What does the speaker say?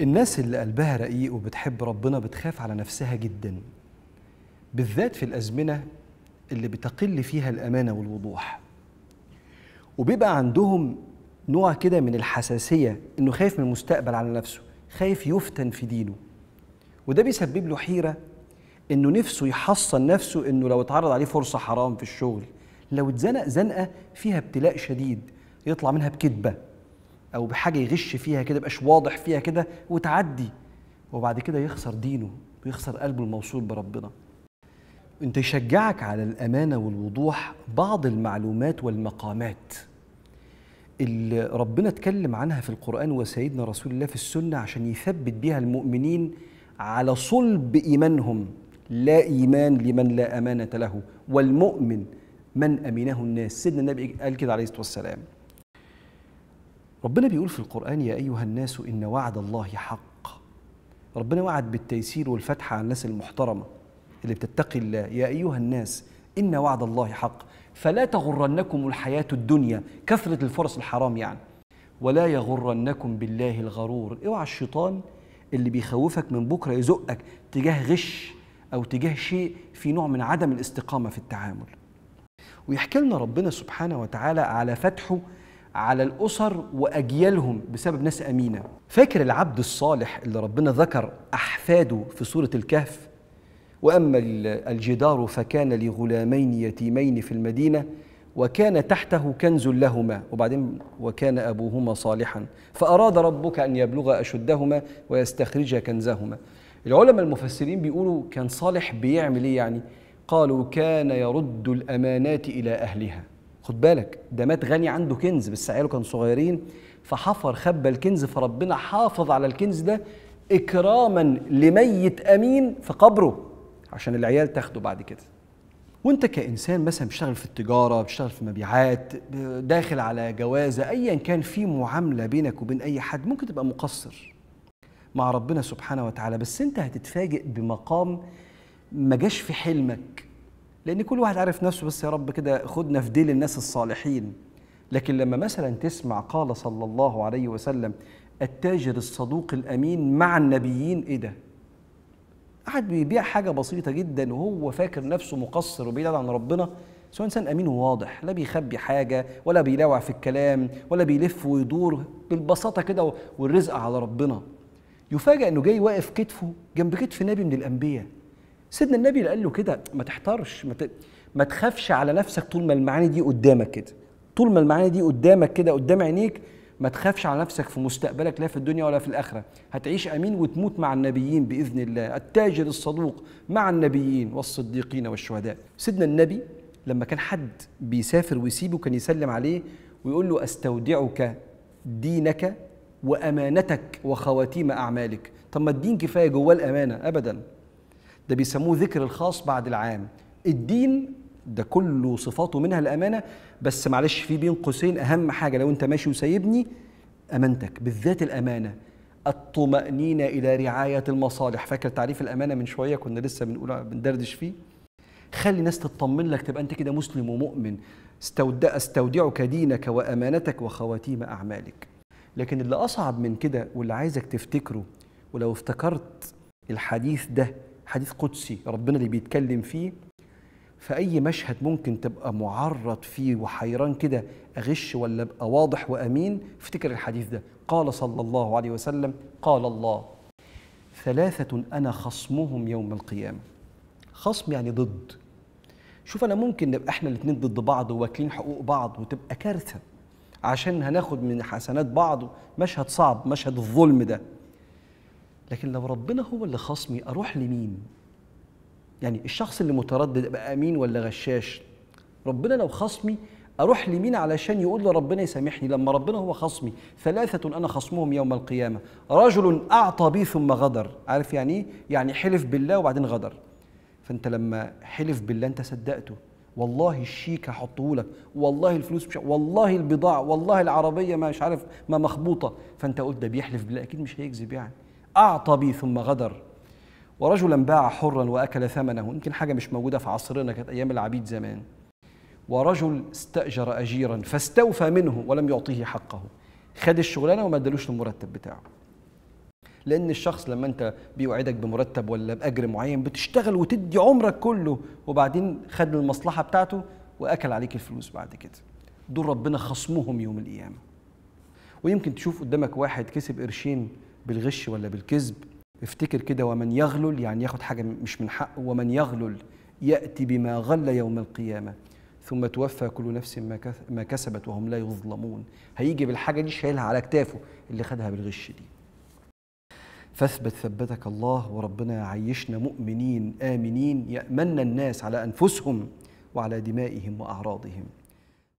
الناس اللي قلبها رقيق وبتحب ربنا بتخاف على نفسها جدا بالذات في الازمنه اللي بتقل فيها الامانه والوضوح وبيبقى عندهم نوع كده من الحساسيه انه خايف من المستقبل على نفسه خايف يفتن في دينه وده بيسبب له حيره انه نفسه يحصن نفسه انه لو اتعرض عليه فرصه حرام في الشغل لو اتزنق زنقه فيها ابتلاء شديد يطلع منها بكذبه او بحاجه يغش فيها كده يبقاش واضح فيها كده وتعدي وبعد كده يخسر دينه ويخسر قلبه الموصول بربنا انت يشجعك على الامانه والوضوح بعض المعلومات والمقامات اللي ربنا اتكلم عنها في القران وسيدنا رسول الله في السنه عشان يثبت بيها المؤمنين على صلب ايمانهم لا ايمان لمن لا امانه له والمؤمن من امنه الناس سيدنا النبي قال كده عليه الصلاه والسلام ربنا بيقول في القرآن يا أيها الناس إن وعد الله حق ربنا وعد بالتيسير والفتحة على الناس المحترمة اللي بتتقي الله يا أيها الناس إن وعد الله حق فلا تغرنكم الحياة الدنيا كثرة الفرص الحرام يعني ولا يغرنكم بالله الغرور اوعى الشيطان اللي بيخوفك من بكرة يزقك تجاه غش أو تجاه شيء في نوع من عدم الاستقامة في التعامل ويحكي لنا ربنا سبحانه وتعالى على فتحه على الأسر وأجيالهم بسبب ناس أمينة فاكر العبد الصالح اللي ربنا ذكر أحفاده في سورة الكهف وأما الجدار فكان لغلامين يتيمين في المدينة وكان تحته كنز لهما وبعدين وكان أبوهما صالحا فأراد ربك أن يبلغ أشدهما ويستخرج كنزهما العلماء المفسرين بيقولوا كان صالح بيعمل إيه يعني قالوا كان يرد الأمانات إلى أهلها خد بالك ده مات غني عنده كنز بس عياله كانوا صغيرين فحفر خبى الكنز فربنا حافظ على الكنز ده اكراما لميت امين في قبره عشان العيال تاخده بعد كده وانت كانسان مثلا بتشتغل في التجاره بتشتغل في مبيعات داخل على جوازه ايا كان في معامله بينك وبين اي حد ممكن تبقى مقصر مع ربنا سبحانه وتعالى بس انت هتتفاجئ بمقام ما جاش في حلمك لان كل واحد عارف نفسه بس يا رب كده خدنا في ديل الناس الصالحين لكن لما مثلا تسمع قال صلى الله عليه وسلم التاجر الصدوق الامين مع النبيين ايه ده قاعد بيبيع حاجه بسيطه جدا وهو فاكر نفسه مقصر وبعيد عن ربنا سواء انسان امين وواضح لا بيخبي حاجه ولا بيلاوع في الكلام ولا بيلف ويدور بالبساطه كده والرزق على ربنا يفاجأ انه جاي واقف كتفه جنب كتف نبي من الانبياء سيدنا النبي قال له كده ما تحتارش ما, ت... ما تخافش على نفسك طول ما المعاني دي قدامك كده طول ما المعاني دي قدامك كده قدام عينيك ما تخافش على نفسك في مستقبلك لا في الدنيا ولا في الآخرة هتعيش أمين وتموت مع النبيين بإذن الله التاجر الصدوق مع النبيين والصديقين والشهداء سيدنا النبي لما كان حد بيسافر ويسيبه كان يسلم عليه ويقول له أستودعك دينك وأمانتك وخواتيم أعمالك طب ما الدين كفاية جواه الأمانة أبداً ده بيسموه ذكر الخاص بعد العام الدين ده كله صفاته منها الامانه بس معلش في بين قوسين اهم حاجه لو انت ماشي وسايبني امانتك بالذات الامانه الطمأنينة إلى رعاية المصالح فاكر تعريف الأمانة من شوية كنا لسه بنقول بندردش فيه خلي الناس تطمن لك تبقى أنت كده مسلم ومؤمن استودع استودعك دينك وأمانتك وخواتيم أعمالك لكن اللي أصعب من كده واللي عايزك تفتكره ولو افتكرت الحديث ده حديث قدسي ربنا اللي بيتكلم فيه فأي مشهد ممكن تبقى معرض فيه وحيران كده أغش ولا أبقى واضح وأمين افتكر الحديث ده قال صلى الله عليه وسلم قال الله ثلاثة أنا خصمهم يوم القيامة خصم يعني ضد شوف أنا ممكن نبقى إحنا الاتنين ضد بعض وواكلين حقوق بعض وتبقى كارثة عشان هناخد من حسنات بعض مشهد صعب مشهد الظلم ده لكن لو ربنا هو اللي خصمي اروح لمين يعني الشخص اللي متردد ابقى امين ولا غشاش ربنا لو خصمي اروح لمين علشان يقول له ربنا يسامحني لما ربنا هو خصمي ثلاثه انا خصمهم يوم القيامه رجل اعطى بي ثم غدر عارف يعني ايه يعني حلف بالله وبعدين غدر فانت لما حلف بالله انت صدقته والله الشيك هحطه لك والله الفلوس مش والله البضاعه والله العربيه مش عارف ما مخبوطه فانت قلت ده بيحلف بالله اكيد مش هيكذب يعني أعطى بي ثم غدر ورجلا باع حرا وأكل ثمنه يمكن حاجة مش موجودة في عصرنا كانت أيام العبيد زمان ورجل استأجر أجيرا فاستوفى منه ولم يعطيه حقه خد الشغلانة وما ادالوش المرتب بتاعه لأن الشخص لما أنت بيوعدك بمرتب ولا بأجر معين بتشتغل وتدي عمرك كله وبعدين خد المصلحة بتاعته وأكل عليك الفلوس بعد كده دول ربنا خصمهم يوم القيامة ويمكن تشوف قدامك واحد كسب قرشين بالغش ولا بالكذب افتكر كده ومن يغلل يعني ياخد حاجة مش من حقه ومن يغلل يأتي بما غل يوم القيامة ثم توفى كل نفس ما كسبت وهم لا يظلمون هيجي بالحاجة دي شايلها على كتافه اللي خدها بالغش دي فاثبت ثبتك الله وربنا يعيشنا مؤمنين آمنين يأمن الناس على أنفسهم وعلى دمائهم وأعراضهم